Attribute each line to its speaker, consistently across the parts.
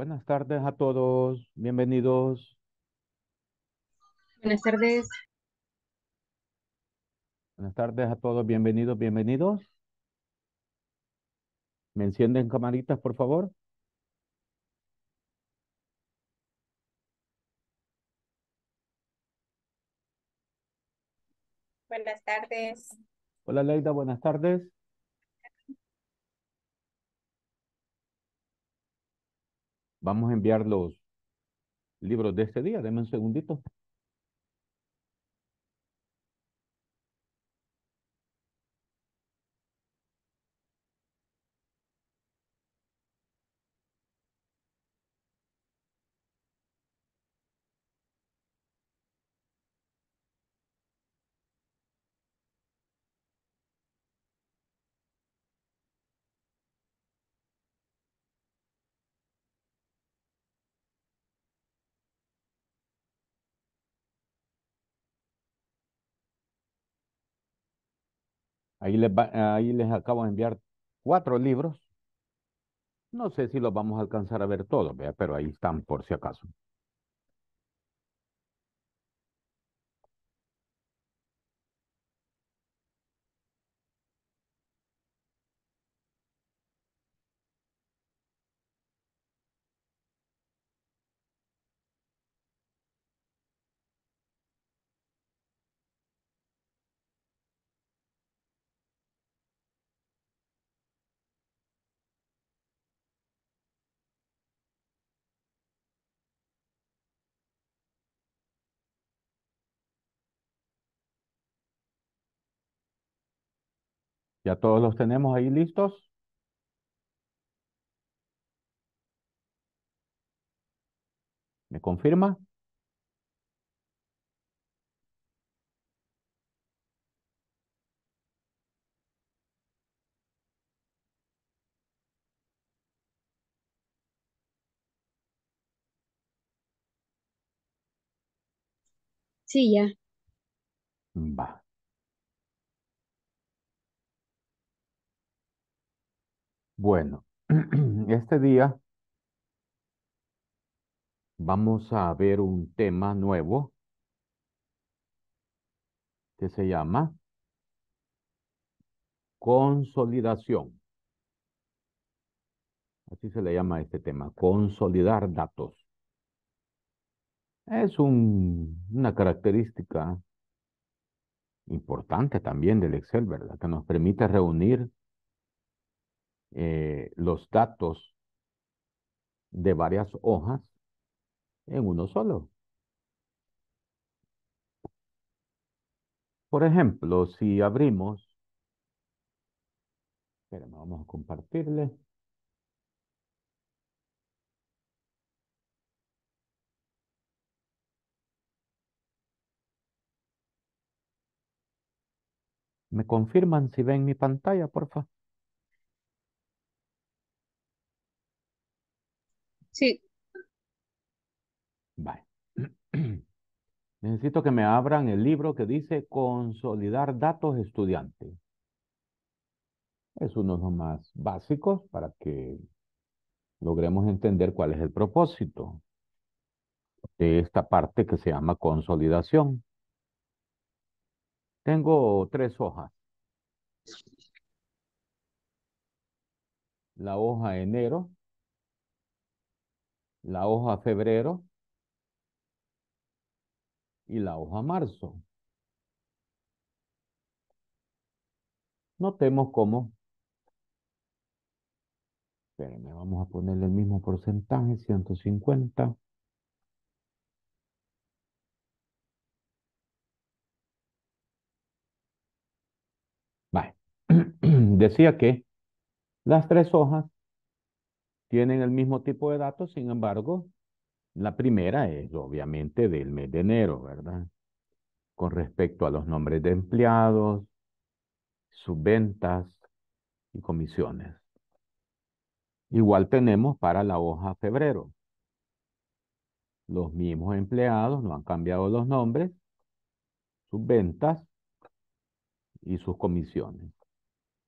Speaker 1: Buenas tardes a todos, bienvenidos.
Speaker 2: Buenas tardes.
Speaker 1: Buenas tardes a todos, bienvenidos, bienvenidos. ¿Me encienden camaritas, por favor?
Speaker 3: Buenas tardes.
Speaker 1: Hola Leida, buenas tardes. Vamos a enviar los libros de este día. Deme un segundito. Ahí les, ahí les acabo de enviar cuatro libros. No sé si los vamos a alcanzar a ver todos, pero ahí están por si acaso. ¿Ya todos los tenemos ahí listos? ¿Me confirma?
Speaker 2: Sí, ya. Va.
Speaker 1: Bueno, este día vamos a ver un tema nuevo que se llama consolidación. Así se le llama a este tema, consolidar datos. Es una característica importante también del Excel, ¿verdad? Que nos permite reunir eh, los datos de varias hojas en uno solo. Por ejemplo, si abrimos, espérame, vamos a compartirle. ¿Me confirman si ven mi pantalla, por favor?
Speaker 2: Sí. Vale.
Speaker 1: Necesito que me abran el libro que dice consolidar datos estudiantes. Es uno de los más básicos para que logremos entender cuál es el propósito de esta parte que se llama consolidación. Tengo tres hojas. La hoja enero, la hoja febrero y la hoja marzo. Notemos cómo, me vamos a poner el mismo porcentaje, 150. Vale. Decía que las tres hojas tienen el mismo tipo de datos, sin embargo, la primera es obviamente del mes de enero, ¿verdad? Con respecto a los nombres de empleados, sus ventas y comisiones. Igual tenemos para la hoja febrero. Los mismos empleados, no han cambiado los nombres, sus ventas y sus comisiones.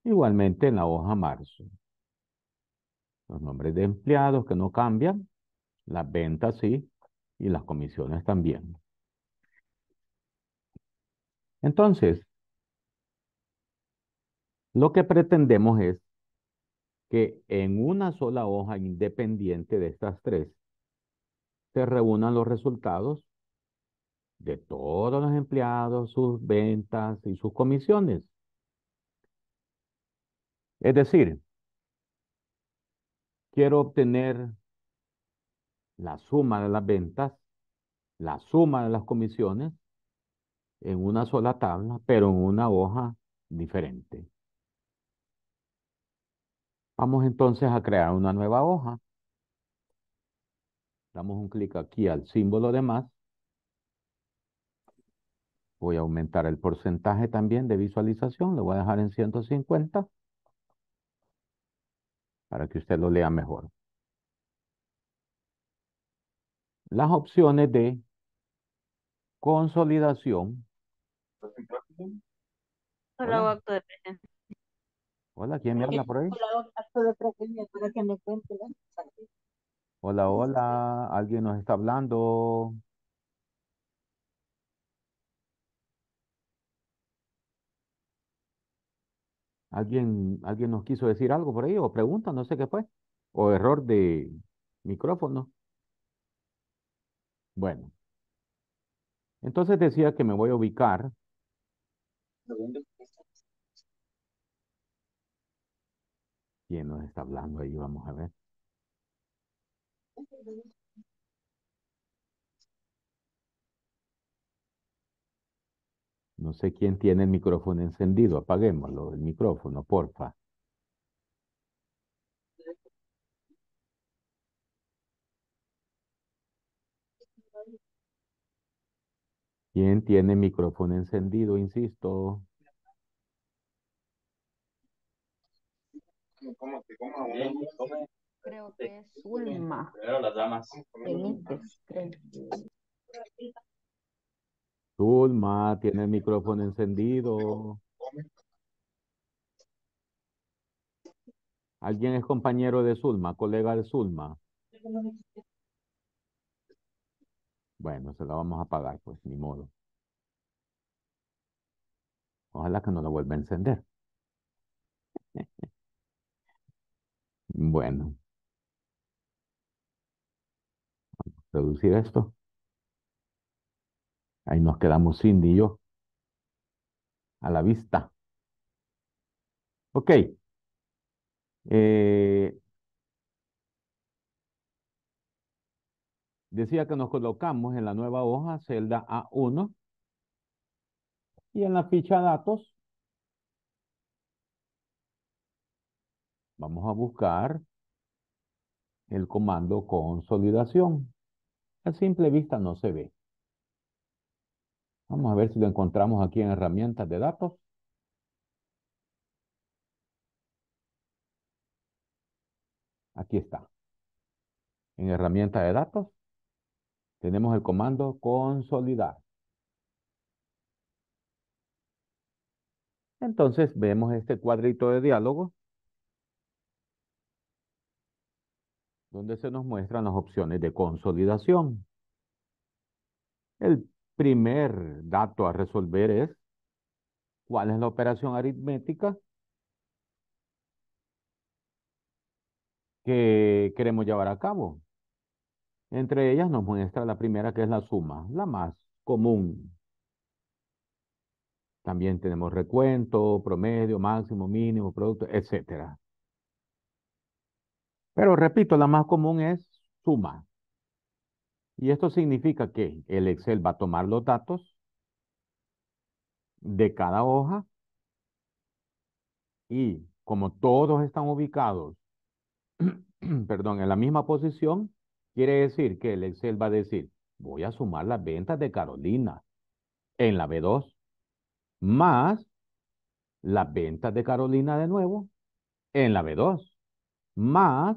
Speaker 1: Igualmente en la hoja marzo. Los nombres de empleados que no cambian, las ventas sí, y las comisiones también. Entonces, lo que pretendemos es que en una sola hoja independiente de estas tres se reúnan los resultados de todos los empleados, sus ventas y sus comisiones. Es decir, quiero obtener la suma de las ventas, la suma de las comisiones en una sola tabla, pero en una hoja diferente. Vamos entonces a crear una nueva hoja. Damos un clic aquí al símbolo de más. Voy a aumentar el porcentaje también de visualización. Lo voy a dejar en 150 para que usted lo lea mejor. Las opciones de consolidación. Hola, acto Hola, ¿quién me habla por ahí?
Speaker 3: Hola, acto de para que
Speaker 1: Hola, hola, alguien nos está hablando. ¿Alguien, alguien nos quiso decir algo por ahí o pregunta, no sé qué fue, o error de micrófono. Bueno, entonces decía que me voy a ubicar. ¿Quién nos está hablando ahí? Vamos a ver. No sé quién tiene el micrófono encendido. Apaguémoslo, el micrófono, porfa. ¿Quién tiene micrófono encendido? Insisto.
Speaker 2: Creo que es Ulma. las
Speaker 1: Zulma tiene el micrófono encendido. ¿Alguien es compañero de Zulma, colega de Zulma? Bueno, se la vamos a apagar, pues, ni modo. Ojalá que no la vuelva a encender. bueno. Vamos a reducir esto. Ahí nos quedamos Cindy y yo. A la vista. Ok. Eh, decía que nos colocamos en la nueva hoja, celda A1. Y en la ficha datos, vamos a buscar el comando consolidación. A simple vista no se ve. Vamos a ver si lo encontramos aquí en herramientas de datos. Aquí está. En herramientas de datos tenemos el comando consolidar. Entonces vemos este cuadrito de diálogo donde se nos muestran las opciones de consolidación. El primer dato a resolver es ¿cuál es la operación aritmética que queremos llevar a cabo? Entre ellas nos muestra la primera que es la suma, la más común. También tenemos recuento, promedio, máximo, mínimo, producto, etcétera. Pero repito, la más común es suma. Y esto significa que el Excel va a tomar los datos de cada hoja y como todos están ubicados, perdón, en la misma posición, quiere decir que el Excel va a decir, voy a sumar las ventas de Carolina en la B2 más las ventas de Carolina de nuevo en la B2 más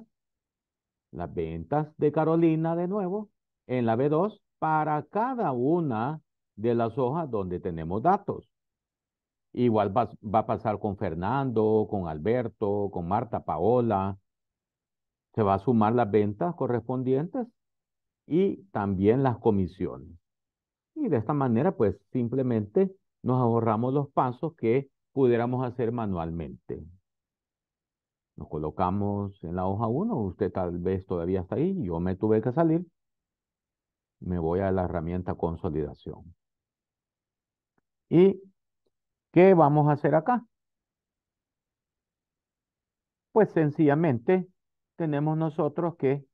Speaker 1: las ventas de Carolina de nuevo en la B2 para cada una de las hojas donde tenemos datos. Igual va, va, a pasar con Fernando, con Alberto, con Marta Paola. Se va a sumar las ventas correspondientes y también las comisiones. Y de esta manera, pues simplemente nos ahorramos los pasos que pudiéramos hacer manualmente. Nos colocamos en la hoja 1, usted tal vez todavía está ahí, yo me tuve que salir me voy a la herramienta consolidación. ¿Y qué vamos a hacer acá? Pues sencillamente tenemos nosotros que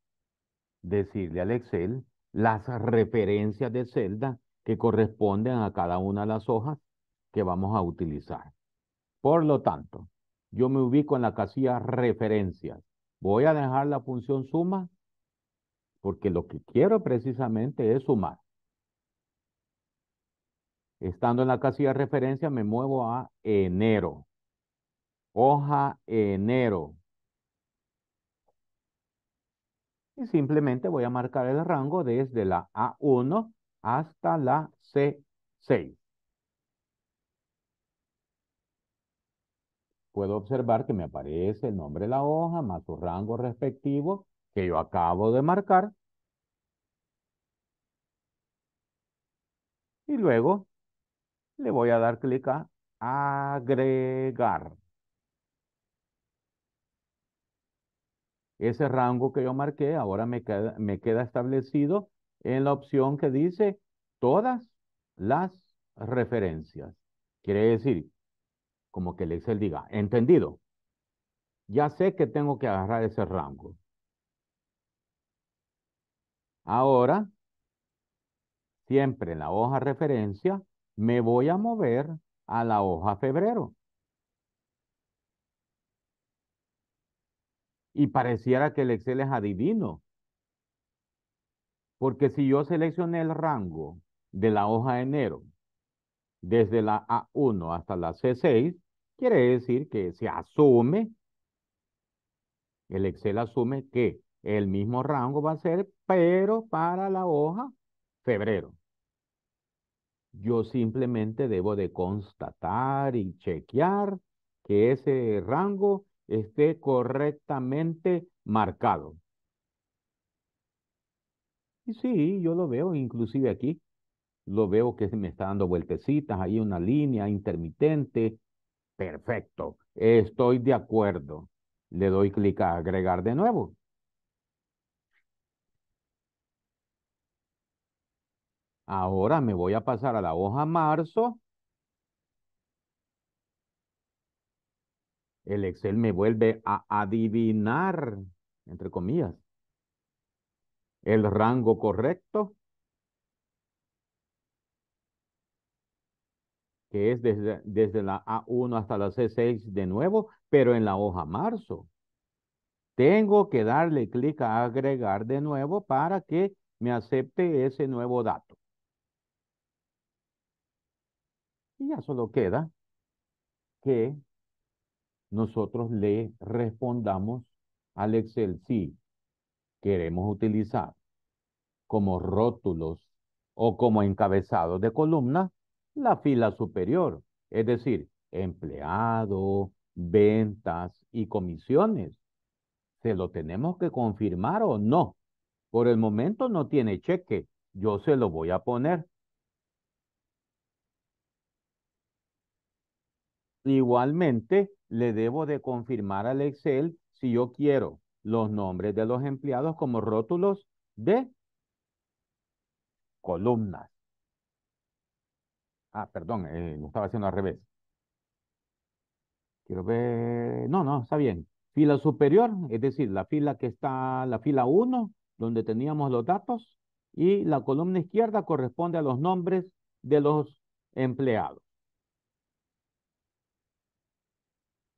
Speaker 1: decirle al Excel las referencias de celda que corresponden a cada una de las hojas que vamos a utilizar. Por lo tanto, yo me ubico en la casilla referencias. Voy a dejar la función suma porque lo que quiero precisamente es sumar. Estando en la casilla de referencia, me muevo a enero. Hoja enero. Y simplemente voy a marcar el rango desde la A1 hasta la C6. Puedo observar que me aparece el nombre de la hoja más su rango respectivo que yo acabo de marcar. Y luego le voy a dar clic a agregar. Ese rango que yo marqué ahora me queda, me queda establecido en la opción que dice todas las referencias. Quiere decir, como que el Excel diga, entendido, ya sé que tengo que agarrar ese rango. Ahora, siempre en la hoja referencia, me voy a mover a la hoja febrero. Y pareciera que el Excel es adivino. Porque si yo seleccioné el rango de la hoja de enero, desde la A1 hasta la C6, quiere decir que se asume, el Excel asume que el mismo rango va a ser pero para la hoja, febrero. Yo simplemente debo de constatar y chequear que ese rango esté correctamente marcado. Y sí, yo lo veo inclusive aquí. Lo veo que se me está dando vueltecitas, hay una línea intermitente. Perfecto, estoy de acuerdo. Le doy clic a agregar de nuevo. Ahora me voy a pasar a la hoja marzo. El Excel me vuelve a adivinar, entre comillas, el rango correcto. que es desde, la A1 hasta la C6 de nuevo, pero en la hoja marzo. Tengo que darle clic a agregar de nuevo para que me acepte ese nuevo dato. Y ya solo queda que nosotros le respondamos al Excel si queremos utilizar como rótulos o como encabezado de columna la fila superior, es decir, empleado, ventas y comisiones. ¿Se lo tenemos que confirmar o no? Por el momento no tiene cheque, yo se lo voy a poner. Igualmente, le debo de confirmar al Excel si yo quiero los nombres de los empleados como rótulos de columnas. Ah, perdón, eh, estaba haciendo al revés. Quiero ver... No, no, está bien. Fila superior, es decir, la fila que está, la fila 1, donde teníamos los datos, y la columna izquierda corresponde a los nombres de los empleados.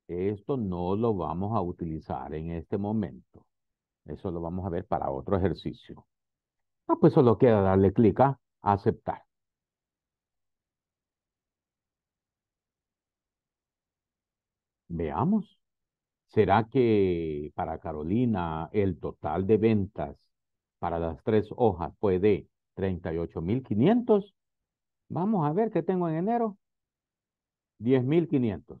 Speaker 1: Esto no lo vamos a utilizar en este momento. Eso lo vamos a ver para otro ejercicio. Ah, pues solo queda darle clic a aceptar. Veamos. ¿Será que para Carolina el total de ventas para las tres hojas fue de 38,500? Vamos a ver qué tengo en enero. 10,500.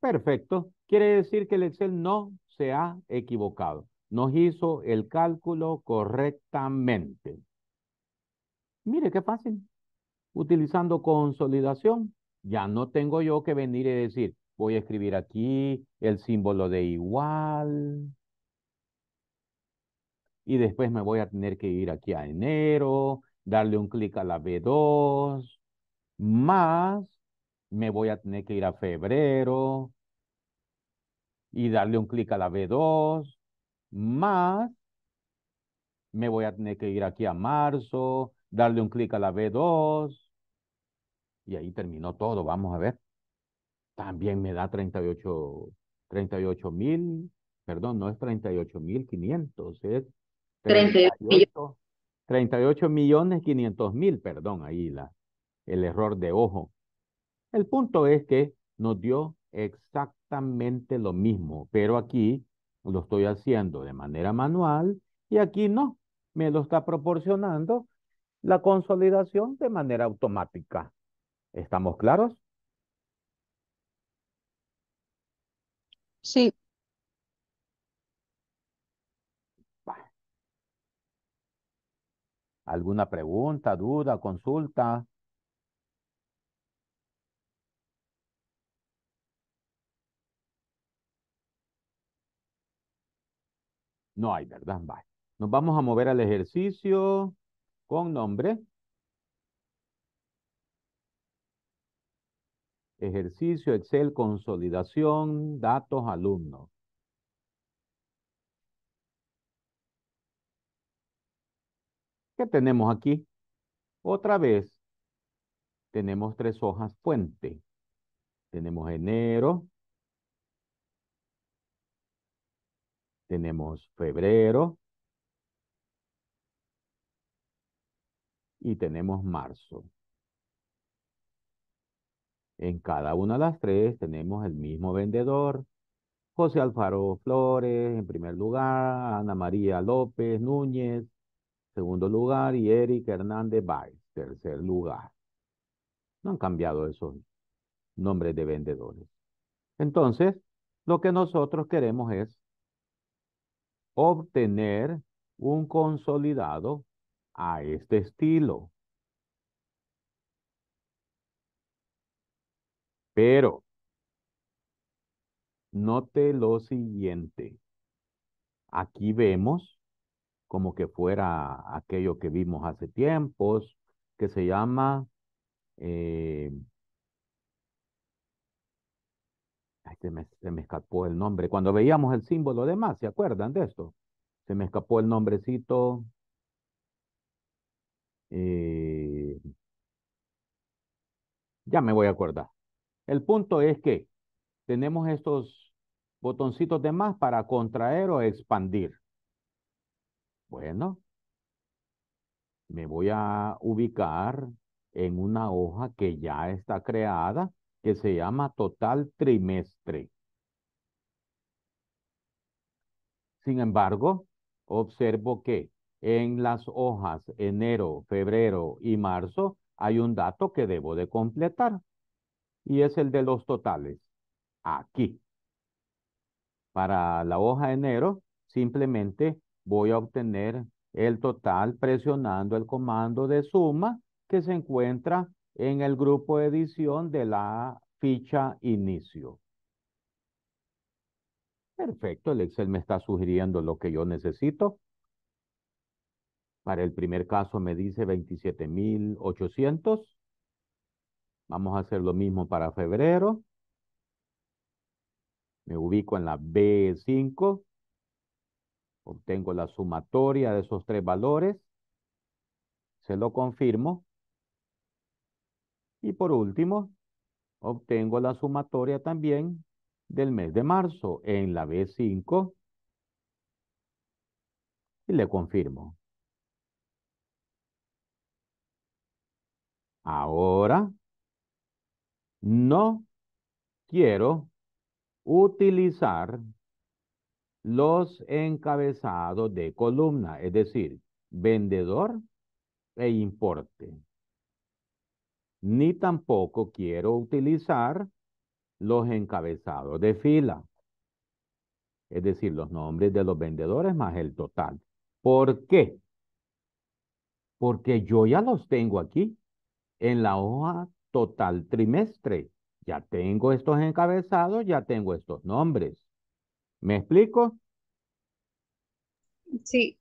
Speaker 1: Perfecto. Quiere decir que el Excel no se ha equivocado. Nos hizo el cálculo correctamente. Mire qué fácil. Utilizando consolidación, ya no tengo yo que venir y decir, voy a escribir aquí el símbolo de igual. Y después me voy a tener que ir aquí a enero, darle un clic a la B2, más me voy a tener que ir a febrero y darle un clic a la B2, más me voy a tener que ir aquí a marzo, darle un clic a la B2 y ahí terminó todo, vamos a ver. También me da 38 38 mil, perdón, no es 38 mil 500, es
Speaker 3: 38,
Speaker 1: 38 millones 500 mil, perdón, ahí la, el error de ojo. El punto es que nos dio exactamente lo mismo, pero aquí lo estoy haciendo de manera manual y aquí no, me lo está proporcionando la consolidación de manera automática. ¿Estamos claros? Sí. ¿Alguna pregunta, duda, consulta? No hay, ¿verdad? Vale. Nos vamos a mover al ejercicio con nombre. Ejercicio, Excel, consolidación, datos, alumnos. ¿Qué tenemos aquí? Otra vez, tenemos tres hojas fuente. Tenemos enero, Tenemos febrero. Y tenemos marzo. En cada una de las tres tenemos el mismo vendedor. José Alfaro Flores en primer lugar, Ana María López Núñez, segundo lugar, y Eric Hernández en tercer lugar. No han cambiado esos nombres de vendedores. Entonces, lo que nosotros queremos es obtener un consolidado a este estilo. Pero, note lo siguiente. Aquí vemos como que fuera aquello que vimos hace tiempos, que se llama eh, se, me, escapó el nombre. Cuando veíamos el símbolo de más, ¿se acuerdan de esto? Se me escapó el nombrecito. Eh, ya me voy a acordar. El punto es que tenemos estos botoncitos de más para contraer o expandir. Bueno, me voy a ubicar en una hoja que ya está creada que se llama total trimestre. Sin embargo, observo que en las hojas enero, febrero y marzo hay un dato que debo de completar y es el de los totales. Aquí. Para la hoja enero, simplemente voy a obtener el total presionando el comando de suma que se encuentra en el grupo de edición de la ficha inicio. Perfecto, el Excel me está sugiriendo lo que yo necesito. Para el primer caso me dice 27,800. Vamos a hacer lo mismo para febrero. Me ubico en la B5. Obtengo la sumatoria de esos tres valores. Se lo confirmo. Y por último, obtengo la sumatoria también del mes de marzo en la B5 y le confirmo. Ahora, no quiero utilizar los encabezados de columna, es decir, vendedor e importe ni tampoco quiero utilizar los encabezados de fila. Es decir, los nombres de los vendedores más el total. ¿Por qué? Porque yo ya los tengo aquí en la hoja total trimestre. Ya tengo estos encabezados, ya tengo estos nombres. ¿Me explico? Sí.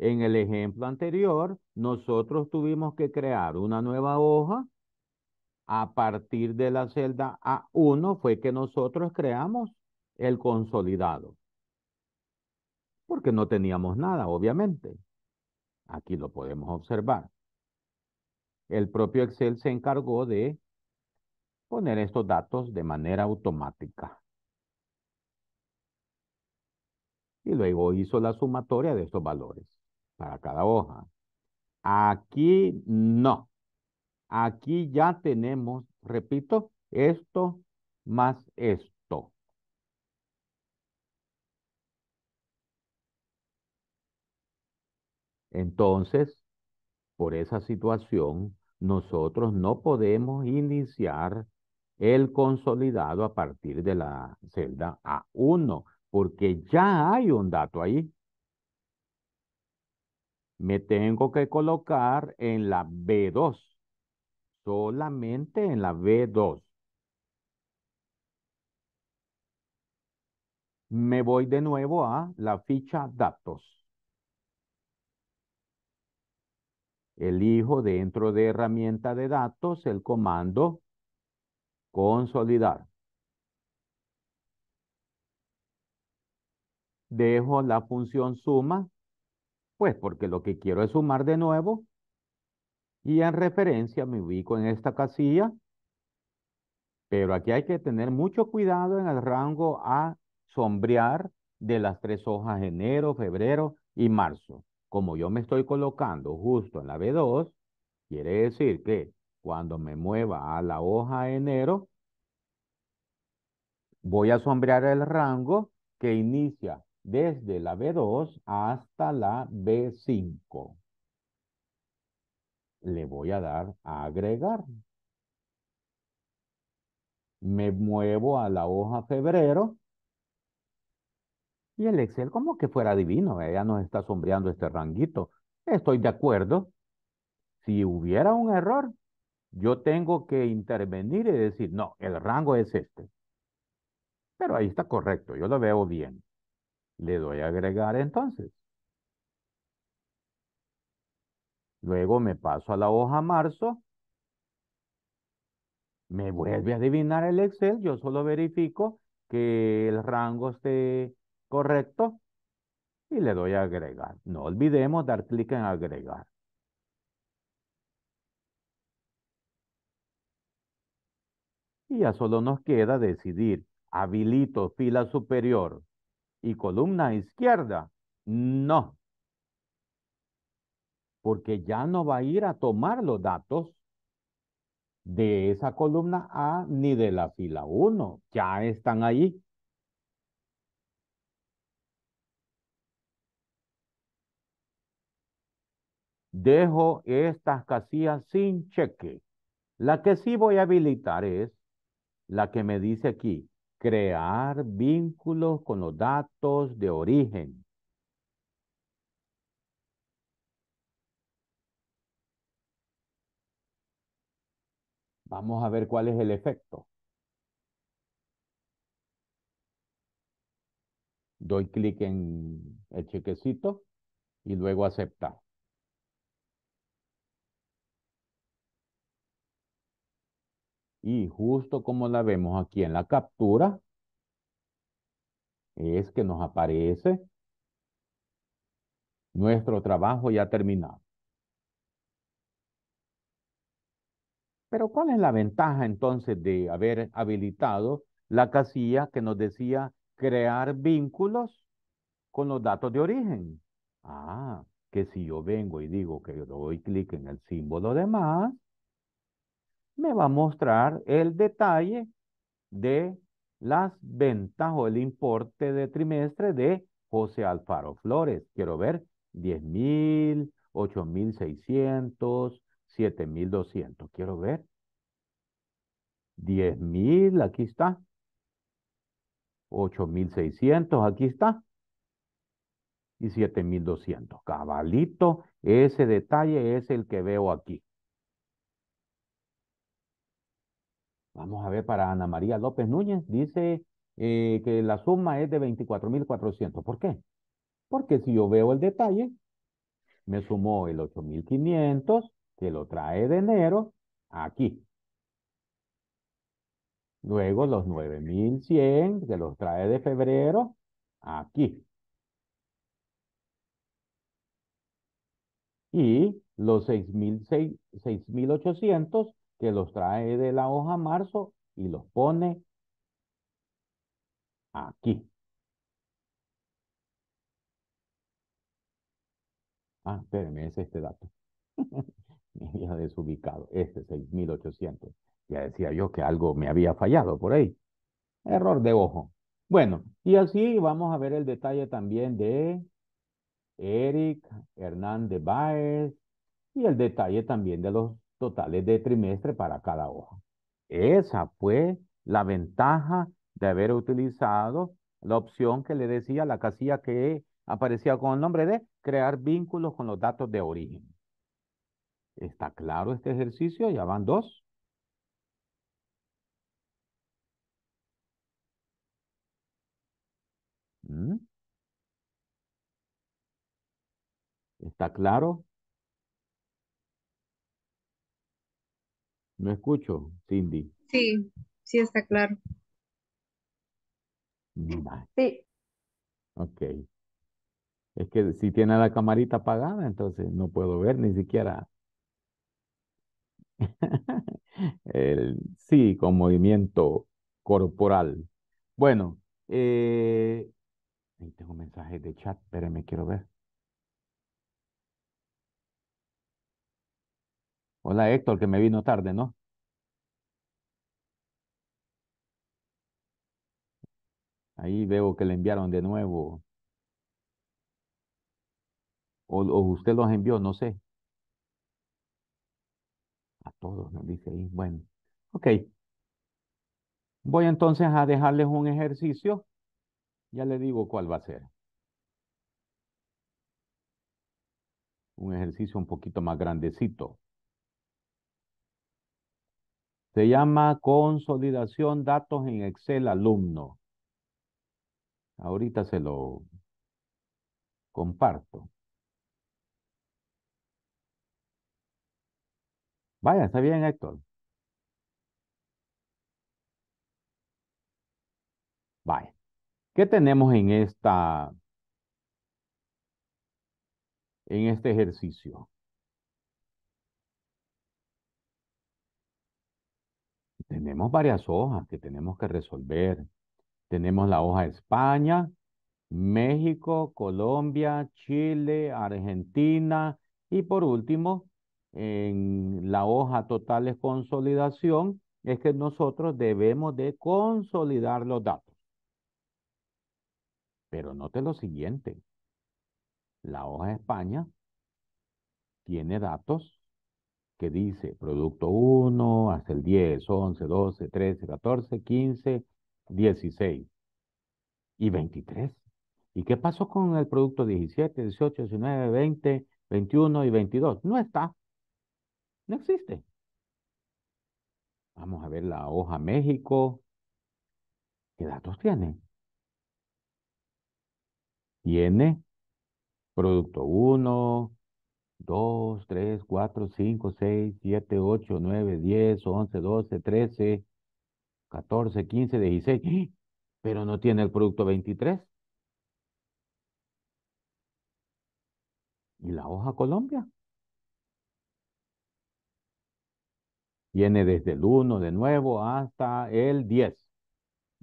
Speaker 1: En el ejemplo anterior, nosotros tuvimos que crear una nueva hoja a partir de la celda A1 fue que nosotros creamos el consolidado. Porque no teníamos nada, obviamente. Aquí lo podemos observar. El propio Excel se encargó de poner estos datos de manera automática. Y luego hizo la sumatoria de estos valores para cada hoja. Aquí no. Aquí ya tenemos, repito, esto más esto. Entonces, por esa situación, nosotros no podemos iniciar el consolidado a partir de la celda A1, porque ya hay un dato ahí me tengo que colocar en la B2. Solamente en la B2. Me voy de nuevo a la ficha datos. Elijo dentro de herramienta de datos el comando consolidar. Dejo la función suma pues porque lo que quiero es sumar de nuevo y en referencia me ubico en esta casilla, pero aquí hay que tener mucho cuidado en el rango a sombrear de las tres hojas enero, febrero y marzo. Como yo me estoy colocando justo en la B2, quiere decir que cuando me mueva a la hoja enero, voy a sombrear el rango que inicia desde la B2 hasta la B5. Le voy a dar a agregar. Me muevo a la hoja febrero. Y el Excel como que fuera divino. Ella ¿eh? nos está sombreando este ranguito. Estoy de acuerdo. Si hubiera un error, yo tengo que intervenir y decir, no, el rango es este. Pero ahí está correcto, yo lo veo bien. Le doy a agregar entonces. Luego me paso a la hoja marzo. Me vuelve a adivinar el Excel. Yo solo verifico que el rango esté correcto y le doy a agregar. No olvidemos dar clic en agregar. Y ya solo nos queda decidir, habilito fila superior y columna izquierda. No. Porque ya no va a ir a tomar los datos de esa columna A ni de la fila 1. Ya están ahí. Dejo estas casillas sin cheque. La que sí voy a habilitar es la que me dice aquí, crear vínculos con los datos de origen. Vamos a ver cuál es el efecto. Doy clic en el chequecito y luego aceptar. Y justo como la vemos aquí en la captura, es que nos aparece nuestro trabajo ya terminado. Pero ¿cuál es la ventaja entonces de haber habilitado la casilla que nos decía crear vínculos con los datos de origen? Ah, que si yo vengo y digo que doy clic en el símbolo de más, me va a mostrar el detalle de las ventas o el importe de trimestre de José Alfaro Flores. Quiero ver 10.000, 8.600, 7.200. Quiero ver 10.000, aquí está. 8.600, aquí está. Y 7.200. mil Cabalito, ese detalle es el que veo aquí. Vamos a ver, para Ana María López Núñez dice eh, que la suma es de 24.400. ¿Por qué? Porque si yo veo el detalle, me sumó el 8.500 que lo trae de enero aquí. Luego los 9100 que los trae de febrero aquí. Y los 6800 que los trae de la hoja marzo y los pone aquí. Ah, espérenme, es este dato. Me había desubicado, este 6800. Ya decía yo que algo me había fallado por ahí. Error de ojo. Bueno, y así vamos a ver el detalle también de Eric Hernández Baez. y el detalle también de los totales de trimestre para cada hoja. Esa fue la ventaja de haber utilizado la opción que le decía la casilla que aparecía con el nombre de crear vínculos con los datos de origen. ¿Está claro este ejercicio? Ya van dos. ¿Mm? ¿Está claro? No escucho, Cindy.
Speaker 2: Sí, sí está claro. Sí.
Speaker 1: Ok. Es que si tiene la camarita apagada, entonces no puedo ver ni siquiera. El, sí, con movimiento corporal. Bueno, eh, ahí tengo mensajes de chat, espérenme, quiero ver. Hola Héctor, que me vino tarde, ¿no? Ahí veo que le enviaron de nuevo. O, usted los envió, no sé. A todos nos dice ahí. Bueno, ok. Voy entonces a dejarles un ejercicio. Ya le digo cuál va a ser. Un ejercicio un poquito más grandecito. Se llama consolidación datos en Excel alumno. Ahorita se lo comparto. Vaya, está bien, Héctor. Vaya. ¿Qué tenemos en esta en este ejercicio? tenemos varias hojas que tenemos que resolver. Tenemos la hoja España, México, Colombia, Chile, Argentina y por último, en la hoja total de consolidación, es que nosotros debemos de consolidar los datos. Pero note lo siguiente, la hoja España tiene datos que dice producto 1 hasta el 10, 11, 12, 13, 14, 15, 16 y 23. ¿Y qué pasó con el producto 17, 18, 19, 20, 21 y 22? No está. No existe. Vamos a ver la hoja México. ¿Qué datos tiene? Tiene producto 1, 2, 3, 4, 5, 6, 7, 8, 9, 10, 11, 12, 13, 14, 15, 16, pero no tiene el producto 23. ¿Y la hoja Colombia? Viene desde el 1 de nuevo hasta el 10.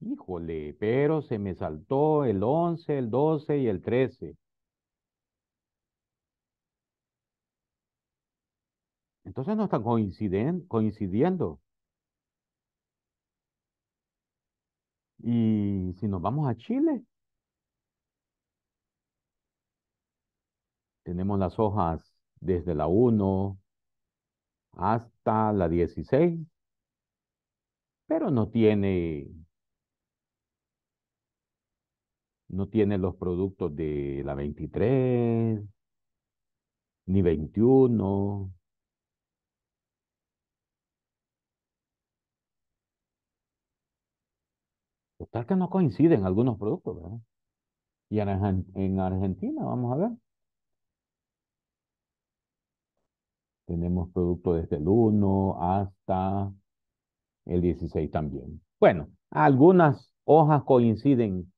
Speaker 1: Híjole, pero se me saltó el 11, el 12 y el 13. Entonces no están coincidiendo. Y si nos vamos a Chile, tenemos las hojas desde la 1 hasta la 16, pero no tiene no tiene los productos de la 23 ni 21 que no coinciden algunos productos, ¿verdad? Y en Argentina, vamos a ver. Tenemos productos desde el 1 hasta el 16 también. Bueno, algunas hojas coinciden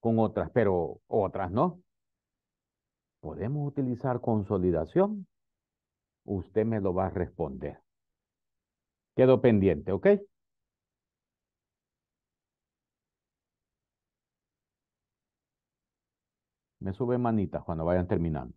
Speaker 1: con otras, pero otras no. ¿Podemos utilizar consolidación? Usted me lo va a responder. Quedo pendiente, ¿ok? sube manitas cuando vayan terminando.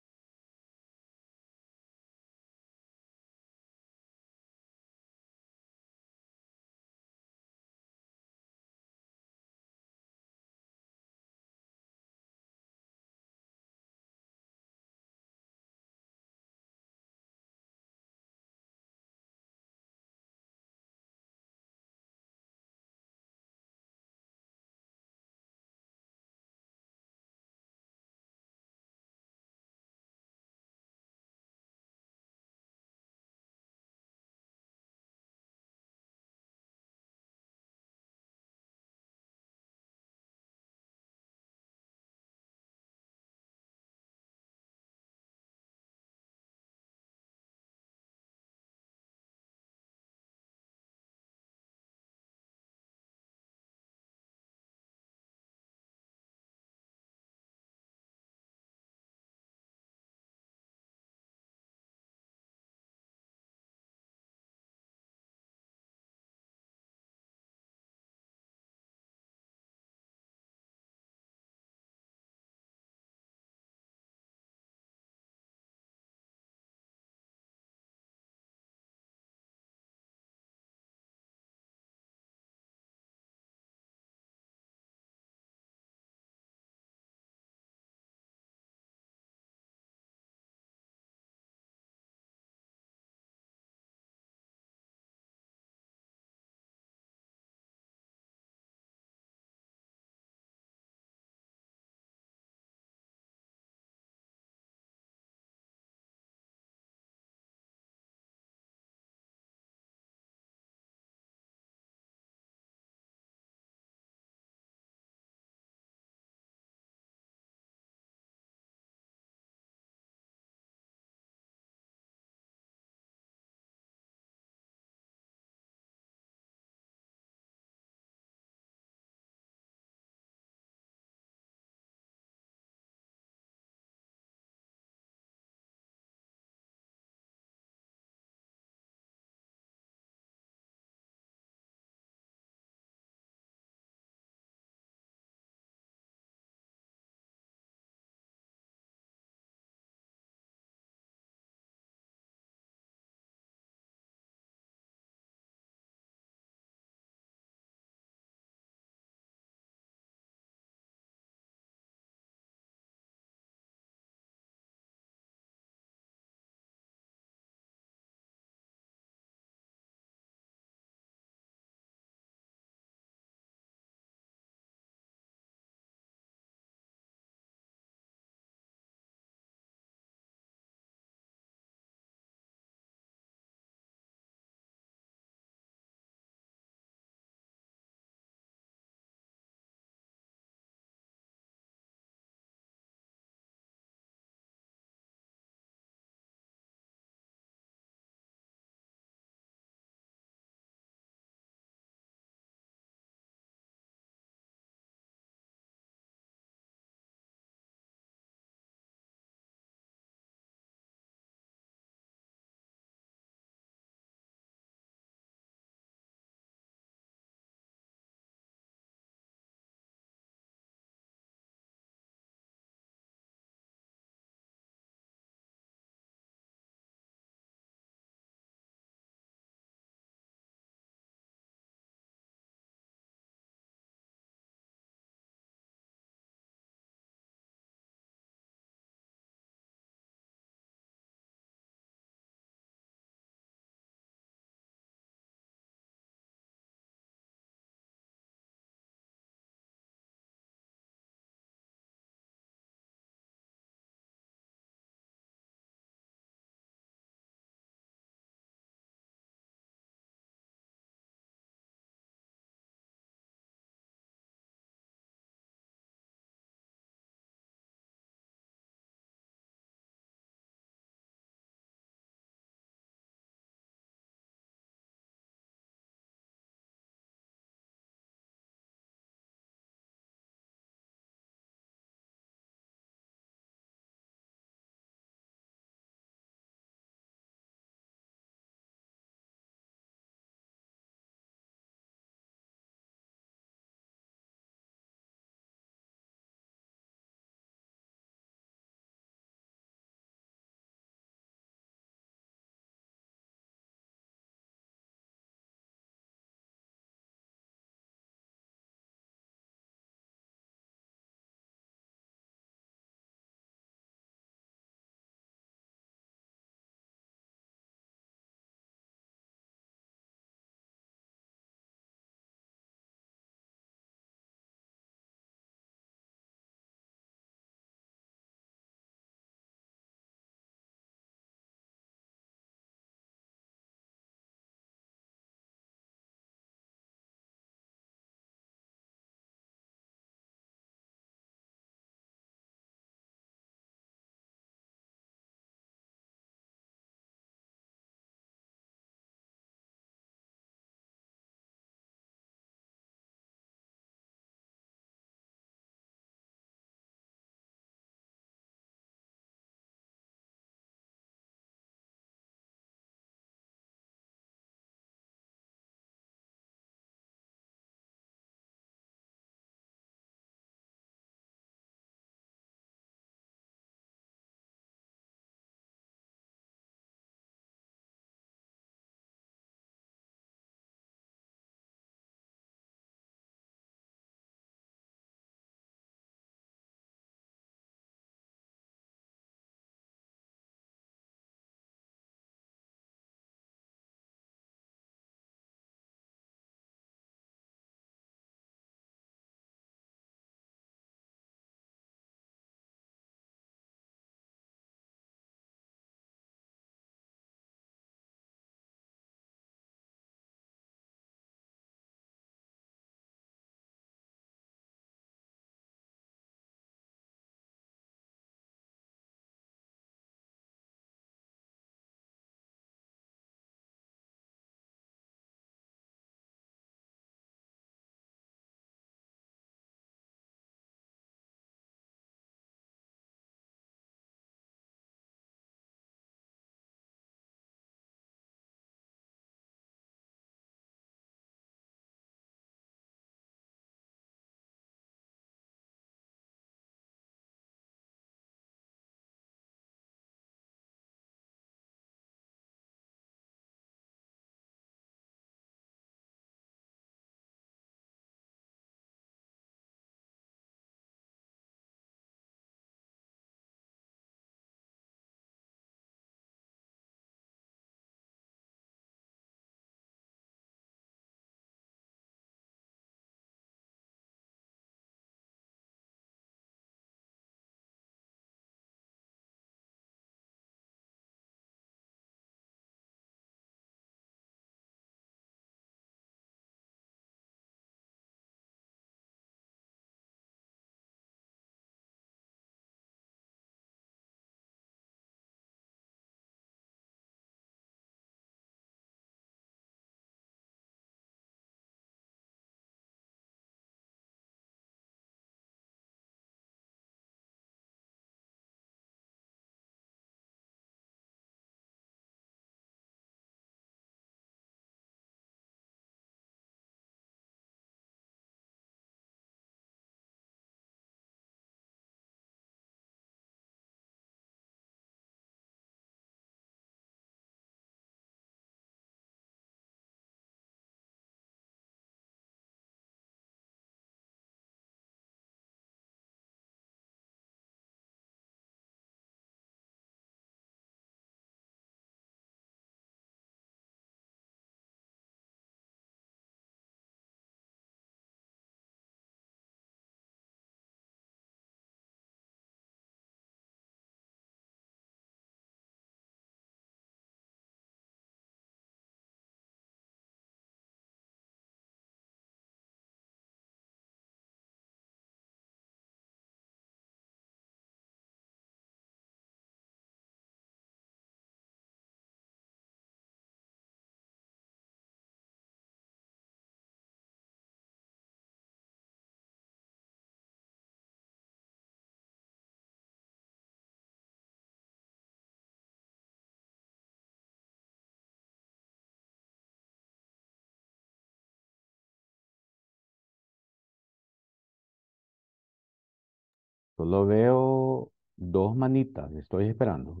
Speaker 2: Solo veo dos manitas, estoy esperando.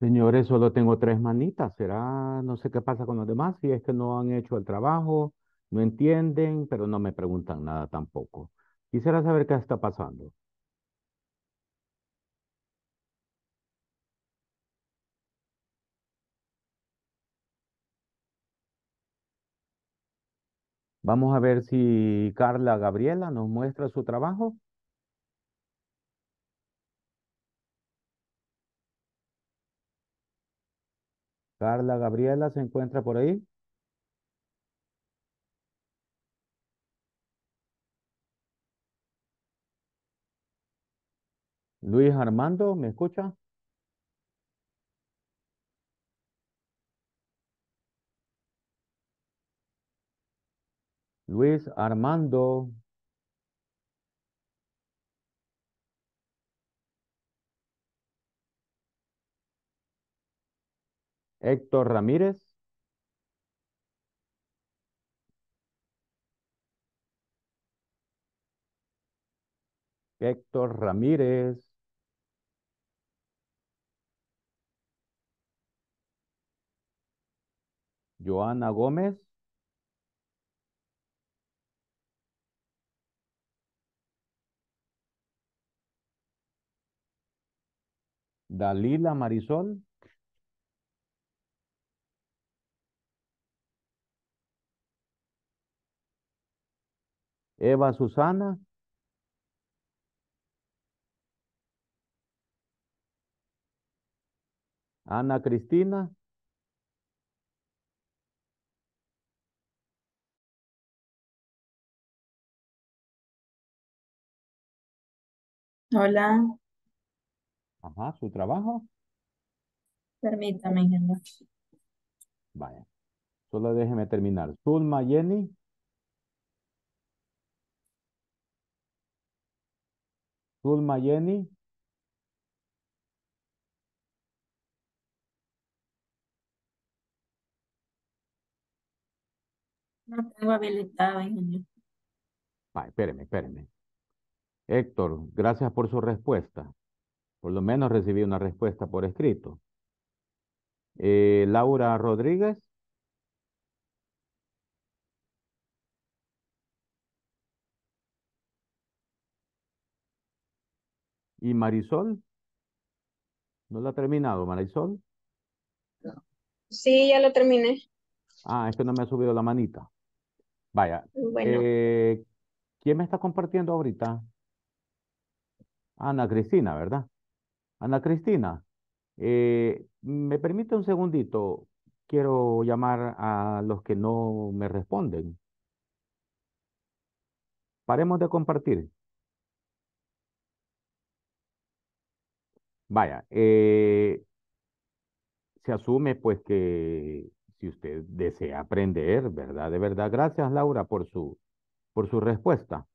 Speaker 2: Señores, solo tengo tres
Speaker 1: manitas. Será, no sé qué pasa con los demás, si es que no han hecho el trabajo, no entienden, pero no me preguntan nada tampoco. Quisiera saber qué está pasando. Vamos a ver si Carla Gabriela nos muestra su trabajo. Carla Gabriela se encuentra por ahí. Luis Armando, ¿me escucha? Luis Armando, Héctor Ramírez. Héctor Ramírez. Joana Gómez. Dalila Marisol. Eva Susana. Ana Cristina.
Speaker 2: Hola. Ajá, su trabajo.
Speaker 3: Permítame,
Speaker 1: Vaya. Solo déjeme terminar. Zulma Jenny. Zulma Jenny.
Speaker 3: No tengo habilitado, ingeniero.
Speaker 1: Ah, espéreme, espéreme. Héctor, gracias por su respuesta. Por lo menos recibí una respuesta por escrito. Eh, Laura Rodríguez. ¿Y Marisol? ¿No la ha terminado, Marisol?
Speaker 3: Sí, ya lo terminé.
Speaker 1: Ah, es que no me ha subido la manita. Vaya. Eh, ¿Quién me está compartiendo ahorita? Ana Cristina, ¿verdad? Ana Cristina, eh, ¿me permite un segundito? Quiero llamar a los que no me responden. Paremos de compartir. Vaya, eh, se asume pues que si usted desea aprender, ¿verdad? De verdad, gracias Laura por su, por su respuesta.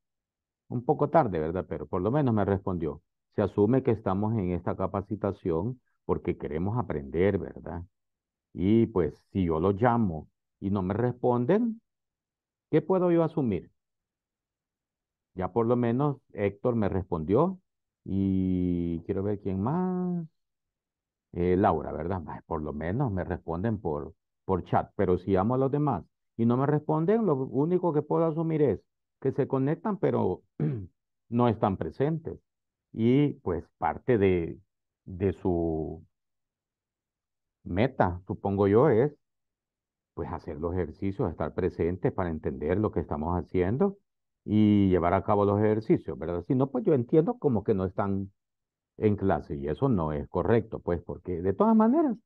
Speaker 1: Un poco tarde, ¿verdad? Pero por lo menos me respondió. Se asume que estamos en esta capacitación porque queremos aprender, ¿verdad? Y pues si yo lo llamo y no me responden, ¿qué puedo yo asumir? Ya por lo menos Héctor me respondió, y quiero ver quién más. Eh, Laura, ¿verdad? Por lo menos me responden por, por chat, pero si amo a los demás y no me responden, lo único que puedo asumir es que se conectan, pero no están presentes. Y pues parte de, de su meta, supongo yo, es pues hacer los ejercicios, estar presentes para entender lo que estamos haciendo y llevar a cabo los ejercicios, ¿verdad? Si no, pues yo entiendo como que no están en clase y eso no es correcto, pues porque de todas maneras,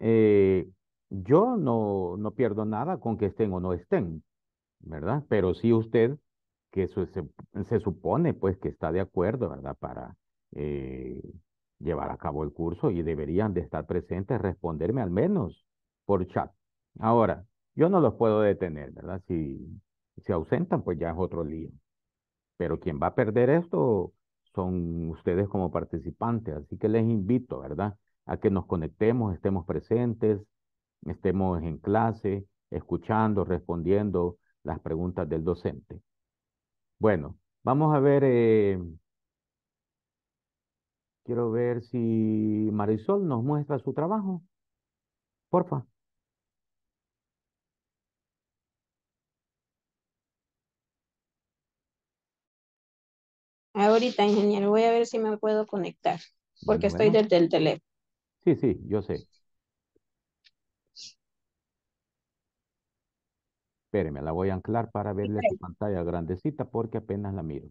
Speaker 1: eh, yo no, no pierdo nada con que estén o no estén, ¿verdad? Pero sí usted, que se, supone pues que está de acuerdo, ¿verdad? Para eh, llevar a cabo el curso y deberían de estar presentes, responderme al menos por chat. Ahora, yo no los puedo detener, ¿verdad? Si si se ausentan, pues ya es otro lío. Pero quien va a perder esto son ustedes como participantes. Así que les invito, ¿verdad? A que nos conectemos, estemos presentes, estemos en clase, escuchando, respondiendo las preguntas del docente. Bueno, vamos a ver. Eh, quiero ver si Marisol nos muestra su trabajo.
Speaker 3: Porfa. Ahorita, ingeniero, voy a ver si me puedo conectar, porque estoy desde el teléfono.
Speaker 1: Sí, sí, yo sé. Espéreme, la voy a anclar para verle su pantalla grandecita porque apenas la miro.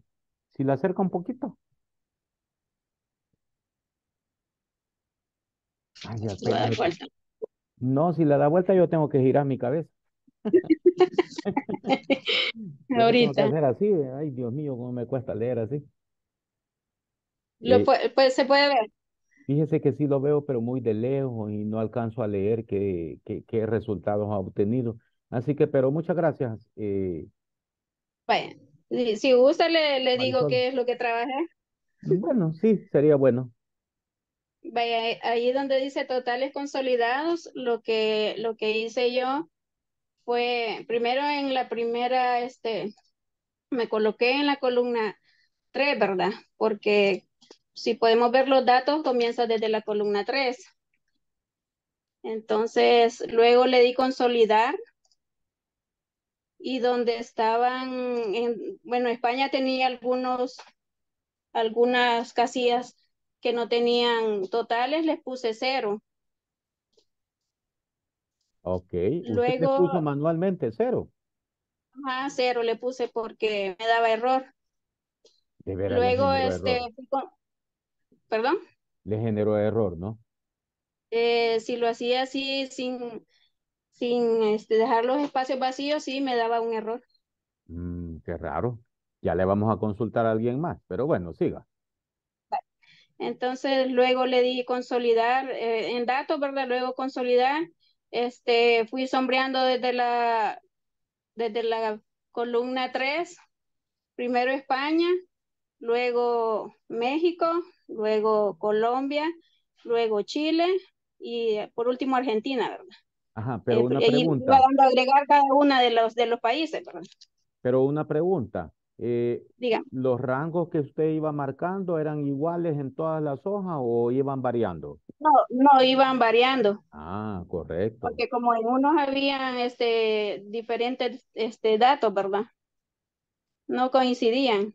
Speaker 1: Si la acerca un poquito. No, si la da vuelta yo tengo que girar mi cabeza. Ahorita. así, ay Dios mío, cómo me cuesta leer así. Lo eh,
Speaker 3: pues, se puede ver.
Speaker 1: Fíjese que sí lo veo, pero muy de lejos y no alcanzo a leer qué, qué, qué resultados ha obtenido. Así que, pero muchas gracias. Eh,
Speaker 3: si, usted gusta le, digo qué es lo que trabajé.
Speaker 1: Mm, bueno, sí, sería bueno.
Speaker 3: Vaya, ahí donde dice totales consolidados, lo que, lo que hice yo fue primero en la primera, este, me coloqué en la columna 3, ¿verdad? Porque si podemos ver los datos, comienza desde la columna 3. Entonces, luego le di consolidar y donde estaban, en, bueno, España tenía algunos, algunas casillas que no tenían totales, les puse cero.
Speaker 1: Ok. ¿Usted Luego, le manualmente cero?
Speaker 3: Ah, cero le puse porque me daba error.
Speaker 1: De Luego, este, ¿perdón? Le generó error, ¿no?
Speaker 3: Eh, si lo hacía así, sin, sin este, dejar los espacios vacíos, sí me daba un error.
Speaker 1: Mm, qué raro. Ya le vamos a consultar a alguien más, pero bueno, siga.
Speaker 3: Entonces, luego le di consolidar eh, en datos, ¿verdad? Luego consolidar este, fui sombreando desde la, desde la columna 3, primero España, luego México, luego Colombia, luego Chile y eh, por último Argentina, ¿verdad?
Speaker 1: Ajá, eh, pero una pregunta.
Speaker 3: dando a agregar cada uno de los, de los países,
Speaker 1: Pero una pregunta. Eh, ¿Los rangos que usted iba marcando eran iguales en todas las hojas o iban variando?
Speaker 3: No, no iban variando.
Speaker 1: Ah, correcto.
Speaker 3: Porque como en unos habían este, diferentes este, datos, ¿verdad? No coincidían.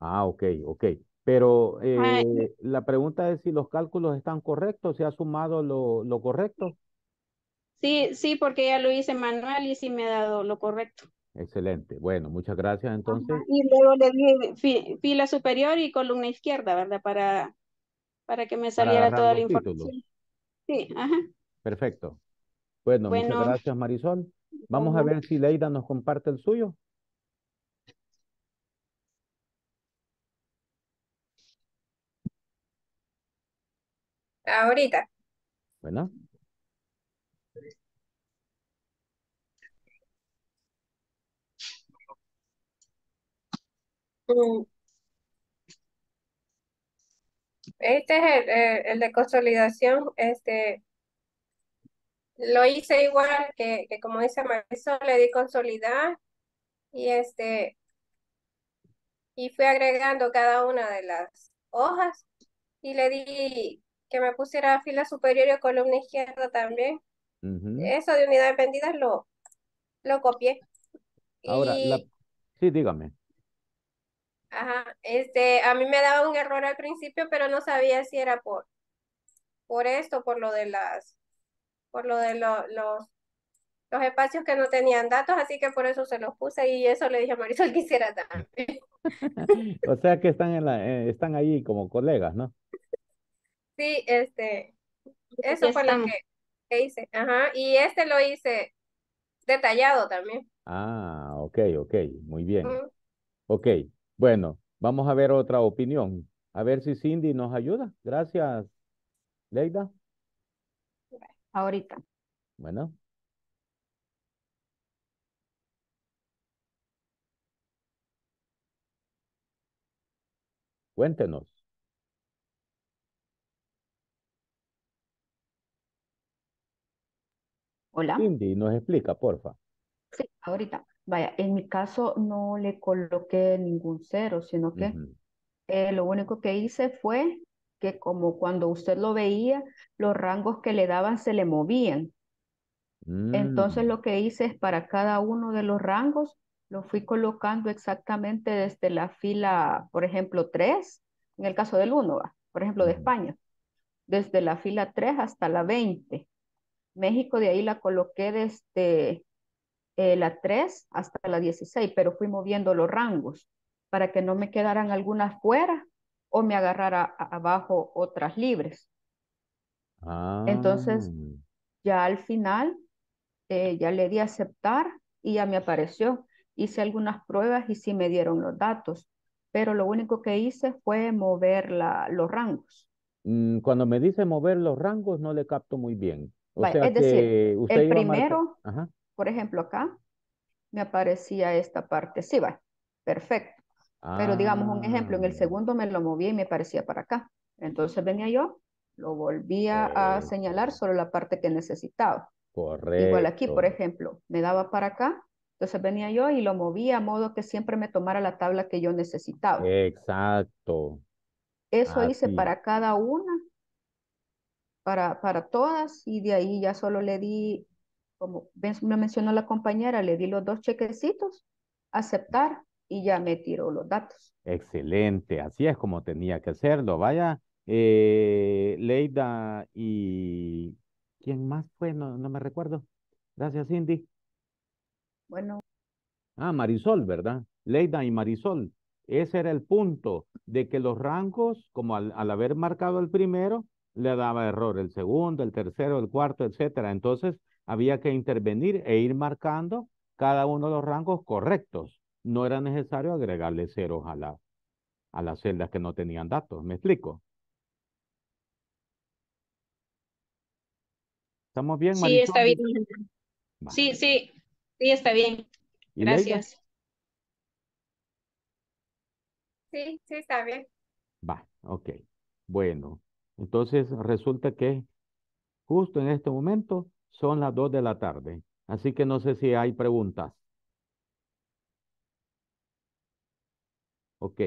Speaker 1: Ah, ok, ok. Pero ah, eh, la pregunta es si los cálculos están correctos, si ha sumado lo, lo correcto.
Speaker 3: Sí, sí, porque ya lo hice manual y sí me ha dado lo correcto.
Speaker 1: Excelente. Bueno, muchas gracias entonces.
Speaker 3: y luego le di fila superior y columna izquierda, ¿verdad? Para, para que me saliera toda la información. Sí, ajá.
Speaker 1: Perfecto. Bueno, muchas gracias Marisol. Vamos a ver si Leida nos comparte el suyo.
Speaker 3: Ahorita. Bueno. Este es el, de consolidación. Este, lo hice igual que, que como dice Marisol, le di consolidar y este, y fui agregando cada una de las hojas y le di que me pusiera fila superior y columna izquierda también. Eso de unidades vendidas lo, lo copié. Ahora, sí, dígame. Ajá, este, a mí me daba un error al principio, pero no sabía si era por, por esto, por lo de las, por lo de los, los espacios que no tenían datos, así que por eso se los puse y eso le dije a Marisol que hiciera también.
Speaker 1: o sea que están en la, eh, están ahí como colegas, ¿no?
Speaker 3: Sí, este, eso fue lo que, hice, ajá, y este lo hice detallado también.
Speaker 1: Ah, ok, ok, muy bien. Ok, bueno, vamos a ver otra opinión. A ver si Cindy nos ayuda. Gracias, Leida. Ahorita. Bueno. Cuéntenos. Hola. Cindy, nos explica, porfa.
Speaker 2: Sí, ahorita. Vaya, en mi caso no le coloqué ningún cero, sino que eh, lo único que hice fue que como cuando usted lo veía, los rangos que le daban se le movían. Entonces mm. lo que hice es para cada uno de los rangos, lo fui colocando exactamente desde la fila, por ejemplo, 3, en el caso del 1, por ejemplo, de España, desde la fila 3 hasta la 20. México de ahí la coloqué desde eh, la 3 hasta la 16, pero fui moviendo los rangos para que no me quedaran algunas fuera o me agarrara abajo otras libres. Entonces, ah. ya al final, eh, ya le di a aceptar y ya me apareció. Hice algunas pruebas y sí me dieron los datos, pero lo único que hice fue mover la, los rangos.
Speaker 1: Mm, cuando me dice mover los rangos, no le capto muy bien. es decir, el primero,
Speaker 2: por ejemplo, acá me aparecía esta parte. Sí, va. Perfecto. Pero digamos un ejemplo, en el ah. segundo me lo movía y me aparecía para acá. Entonces venía yo, lo volvía a señalar solo la parte que necesitaba. Correcto. Igual aquí, por ejemplo, me daba para acá, entonces venía yo y lo movía a modo que siempre me tomara la tabla que yo necesitaba.
Speaker 1: Exacto. Eso hice para
Speaker 2: cada una, para, para todas, y de ahí ya solo le di como me mencionó la compañera, le di los dos chequecitos, aceptar y ya me tiró los datos.
Speaker 1: Excelente, así es como tenía que hacerlo. Vaya, eh, Leida y ¿quién más fue? No, me recuerdo. Gracias, Cindy. Bueno. Ah, Marisol, ¿verdad? Leida y Marisol. Ese era el punto de que los rangos, como al, al haber marcado el primero, le daba error el segundo, el tercero, el cuarto, etcétera. Entonces, había que intervenir e ir marcando cada uno de los rangos correctos. No era necesario agregarle ceros a, a las celdas que no tenían datos. ¿Me explico? ¿Estamos bien, Marisol? Sí, está bien.
Speaker 3: Sí, sí, sí, está bien. Gracias. Sí, sí, está bien.
Speaker 1: Va, ok. Bueno, entonces resulta que justo en este momento son las 2 de la tarde, así que no sé si hay preguntas. Ok,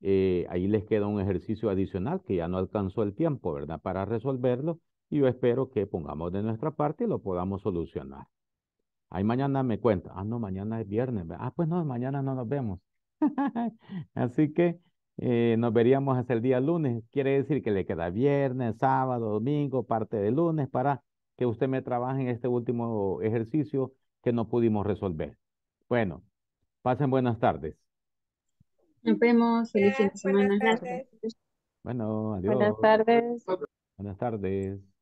Speaker 1: eh, ahí les queda un ejercicio adicional que ya no alcanzó el tiempo, ¿verdad? Para resolverlo y yo espero que pongamos de nuestra parte y lo podamos solucionar. Ahí mañana me cuenta, ah, no, mañana es viernes, ah, pues no, mañana no nos vemos. así que... Eh, nos veríamos hasta el día lunes. Quiere decir que le queda viernes, sábado, domingo, parte de lunes para que usted me trabaje en este último ejercicio que no pudimos resolver. Bueno, pasen buenas tardes.
Speaker 2: Nos vemos. Feliz semana. Buenas tardes. Bueno, adiós. Buenas tardes. Buenas tardes.